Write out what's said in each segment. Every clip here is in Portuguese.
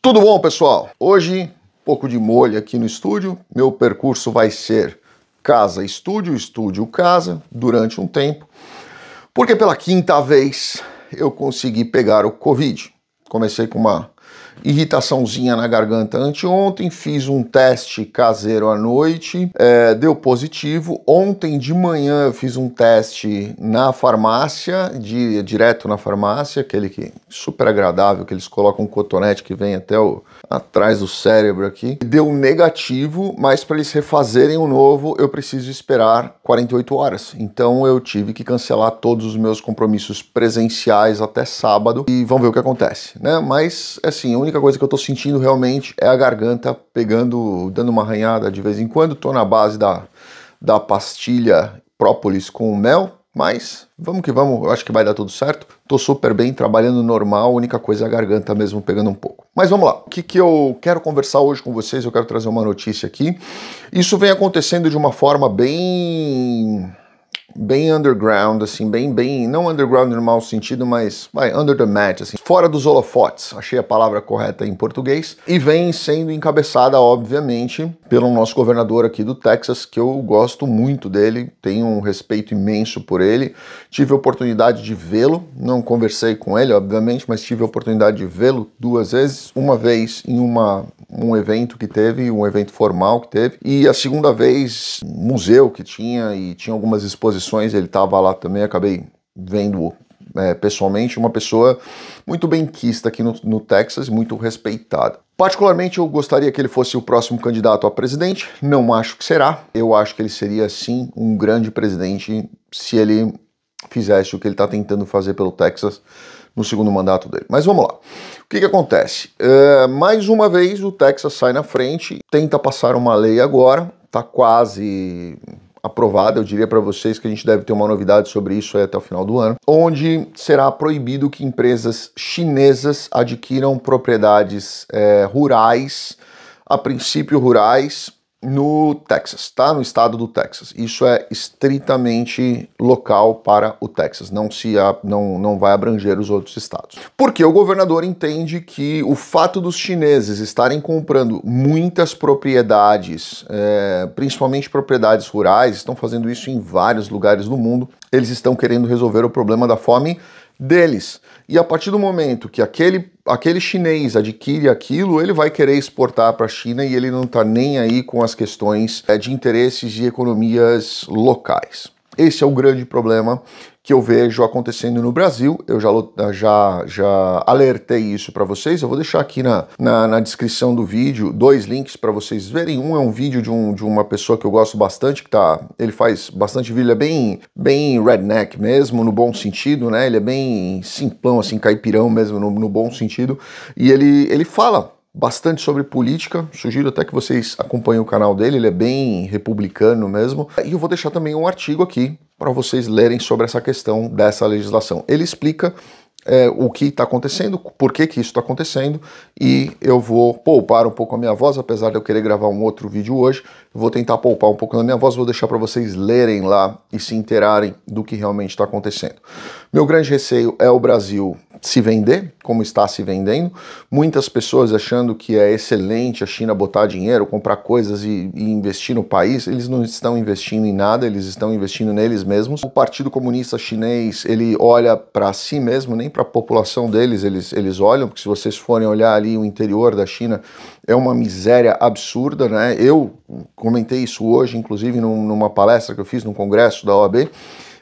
Tudo bom, pessoal? Hoje, um pouco de molho aqui no estúdio. Meu percurso vai ser casa, estúdio, estúdio, casa, durante um tempo. Porque pela quinta vez eu consegui pegar o Covid. Comecei com uma irritaçãozinha na garganta anteontem, fiz um teste caseiro à noite, é, deu positivo. Ontem de manhã eu fiz um teste na farmácia, de, direto na farmácia, aquele que super agradável, que eles colocam um cotonete que vem até o, atrás do cérebro aqui. Deu negativo, mas para eles refazerem o novo eu preciso esperar 48 horas. Então eu tive que cancelar todos os meus compromissos presenciais até sábado e vamos ver o que acontece, né? Mas é assim, a única coisa que eu estou sentindo realmente é a garganta pegando, dando uma arranhada de vez em quando. Estou na base da, da pastilha própolis com mel, mas vamos que vamos, eu acho que vai dar tudo certo. Tô super bem, trabalhando normal, a única coisa é a garganta mesmo pegando um pouco. Mas vamos lá, o que, que eu quero conversar hoje com vocês? Eu quero trazer uma notícia aqui. Isso vem acontecendo de uma forma bem bem underground, assim, bem, bem, não underground no mau sentido, mas vai, under the mat, assim, fora dos holofotes, achei a palavra correta em português, e vem sendo encabeçada, obviamente, pelo nosso governador aqui do Texas, que eu gosto muito dele, tenho um respeito imenso por ele, tive a oportunidade de vê-lo, não conversei com ele, obviamente, mas tive a oportunidade de vê-lo duas vezes, uma vez em uma um evento que teve, um evento formal que teve, e a segunda vez, museu que tinha, e tinha algumas exposições, ele estava lá também, acabei vendo é, pessoalmente, uma pessoa muito benquista aqui no, no Texas, muito respeitada. Particularmente, eu gostaria que ele fosse o próximo candidato a presidente, não acho que será, eu acho que ele seria sim um grande presidente se ele fizesse o que ele está tentando fazer pelo Texas no segundo mandato dele. Mas vamos lá. O que, que acontece? É, mais uma vez, o Texas sai na frente, tenta passar uma lei agora, está quase aprovada, eu diria para vocês que a gente deve ter uma novidade sobre isso até o final do ano, onde será proibido que empresas chinesas adquiram propriedades é, rurais, a princípio rurais, no Texas, tá? No estado do Texas. Isso é estritamente local para o Texas, não se a, não, não vai abranger os outros estados. Porque o governador entende que o fato dos chineses estarem comprando muitas propriedades, é, principalmente propriedades rurais, estão fazendo isso em vários lugares do mundo, eles estão querendo resolver o problema da fome deles. E a partir do momento que aquele aquele chinês adquire aquilo, ele vai querer exportar para a China e ele não está nem aí com as questões é, de interesses e economias locais. Esse é o grande problema que eu vejo acontecendo no Brasil. Eu já, já, já alertei isso para vocês. Eu vou deixar aqui na, na, na descrição do vídeo dois links para vocês verem. Um é um vídeo de, um, de uma pessoa que eu gosto bastante, que tá. Ele faz bastante vídeo, ele é bem, bem redneck mesmo, no bom sentido, né? Ele é bem simplão, assim, caipirão mesmo, no, no bom sentido. E ele, ele fala bastante sobre política. Sugiro até que vocês acompanhem o canal dele, ele é bem republicano mesmo. E eu vou deixar também um artigo aqui para vocês lerem sobre essa questão dessa legislação. Ele explica é, o que está acontecendo, por que, que isso está acontecendo, e eu vou poupar um pouco a minha voz, apesar de eu querer gravar um outro vídeo hoje, vou tentar poupar um pouco da minha voz, vou deixar para vocês lerem lá e se inteirarem do que realmente está acontecendo. Meu grande receio é o Brasil se vender, como está se vendendo. Muitas pessoas achando que é excelente a China botar dinheiro, comprar coisas e, e, investir no país, eles não estão investindo em nada, eles estão investindo neles mesmos. O Partido Comunista Chinês, ele olha para si mesmo, nem para a população deles eles, eles olham, porque se vocês forem olhar ali o interior da China, é uma miséria absurda, né? Eu comentei isso hoje, inclusive, num, numa palestra que eu fiz no congresso da OAB,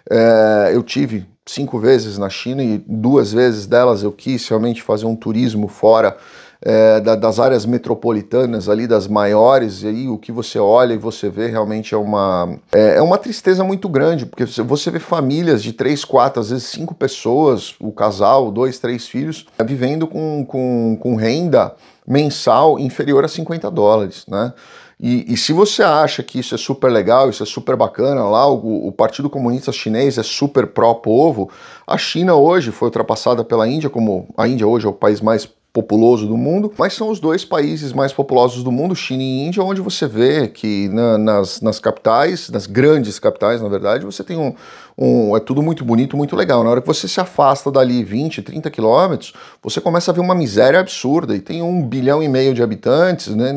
é, eu tive cinco vezes na China e duas vezes delas eu quis realmente fazer um turismo fora é, da, das áreas metropolitanas ali das maiores e aí o que você olha e você vê realmente é uma é, é uma tristeza muito grande porque você, você, vê famílias de três quatro às vezes cinco pessoas o casal dois três filhos é, vivendo com, com, com renda mensal inferior a 50 dólares né e, e, se você acha que isso é super legal, isso é super bacana, lá o, o Partido Comunista Chinês é super pró-povo, a China hoje foi ultrapassada pela Índia, como a Índia hoje é o país mais populoso do mundo, mas são os dois países mais populosos do mundo, China e Índia, onde você vê que na, nas, nas capitais, nas grandes capitais, na verdade, você tem um, um, é tudo muito bonito, muito legal. Na hora que você se afasta dali 20, 30 quilômetros, você começa a ver uma miséria absurda. E tem um bilhão e meio de habitantes, né?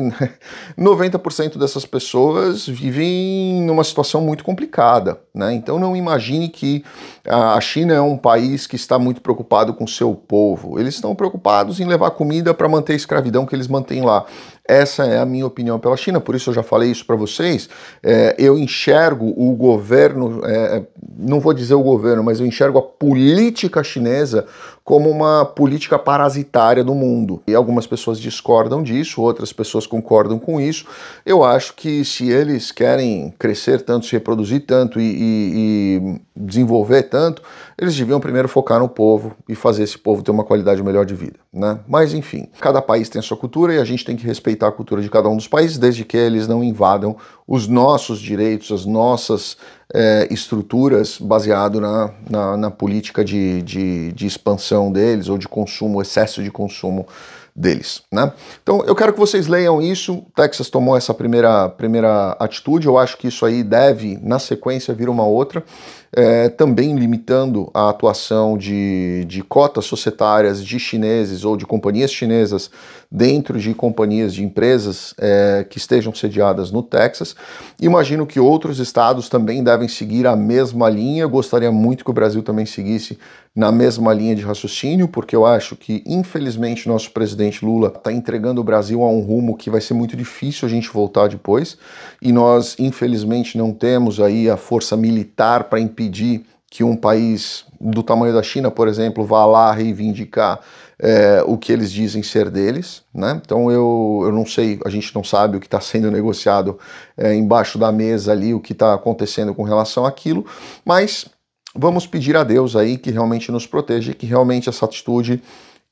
90% dessas pessoas vivem numa situação muito complicada, né? Então não imagine que a China é um país que está muito preocupado com seu povo. Eles estão preocupados em levar comida para manter a escravidão que eles mantêm lá. Essa é a minha opinião pela China, por isso eu já falei isso para vocês. É, eu enxergo o governo, é, é, não vou dizer o governo, mas eu enxergo a política chinesa como uma política parasitária do mundo. E algumas pessoas discordam disso, outras pessoas concordam com isso. Eu acho que se eles querem crescer tanto, se reproduzir tanto e, e, e desenvolver tanto, eles deviam primeiro focar no povo e fazer esse povo ter uma qualidade melhor de vida, né? Mas enfim, cada país tem a sua cultura e a gente tem que respeitar a cultura de cada um dos países, desde que eles não invadam os nossos direitos, as nossas é, estruturas baseado na, na, na política de, de, de expansão deles ou de consumo, excesso de consumo deles, né? Então eu quero que vocês leiam isso. Texas tomou essa primeira, primeira atitude. Eu acho que isso aí deve, na sequência, vir uma outra é, também limitando a atuação de, de cotas societárias de chineses ou de companhias chinesas dentro de companhias de empresas é, que estejam sediadas no Texas. Imagino que outros estados também devem seguir a mesma linha. Gostaria muito que o Brasil também seguisse na mesma linha de raciocínio, porque eu acho que, infelizmente, nosso presidente Lula está entregando o Brasil a um rumo que vai ser muito difícil a gente voltar depois. E nós, infelizmente, não temos aí a força militar para impedir impedir que um país do tamanho da China, por exemplo, vá lá reivindicar é, o que eles dizem ser deles. Né? Então eu, eu não sei, a gente não sabe o que está sendo negociado é, embaixo da mesa ali, o que está acontecendo com relação àquilo, mas vamos pedir a Deus aí que realmente nos proteja, que realmente essa atitude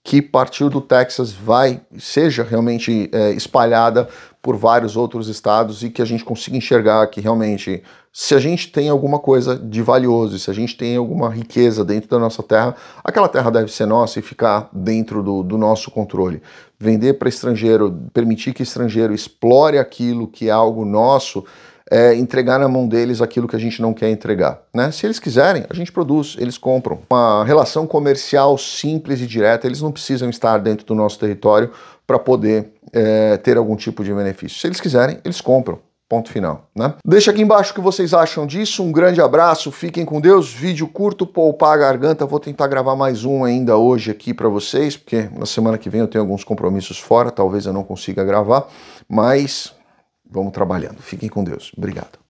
que partiu do Texas vai seja realmente é, espalhada por vários outros estados e que a gente consiga enxergar que realmente se a gente tem alguma coisa de valioso, se a gente tem alguma riqueza dentro da nossa terra, aquela terra deve ser nossa e ficar dentro do, do nosso controle. Vender para estrangeiro, permitir que estrangeiro explore aquilo que é algo nosso, é entregar na mão deles aquilo que a gente não quer entregar. Né? Se eles quiserem, a gente produz, eles compram. Uma relação comercial simples e direta, eles não precisam estar dentro do nosso território para poder é, ter algum tipo de benefício. Se eles quiserem, eles compram. Ponto final, né? Deixa aqui embaixo o que vocês acham disso. Um grande abraço, fiquem com Deus. Vídeo curto, poupar a garganta. Vou tentar gravar mais um ainda hoje aqui para vocês, porque na semana que vem eu tenho alguns compromissos fora, talvez eu não consiga gravar, mas vamos trabalhando. Fiquem com Deus. Obrigado.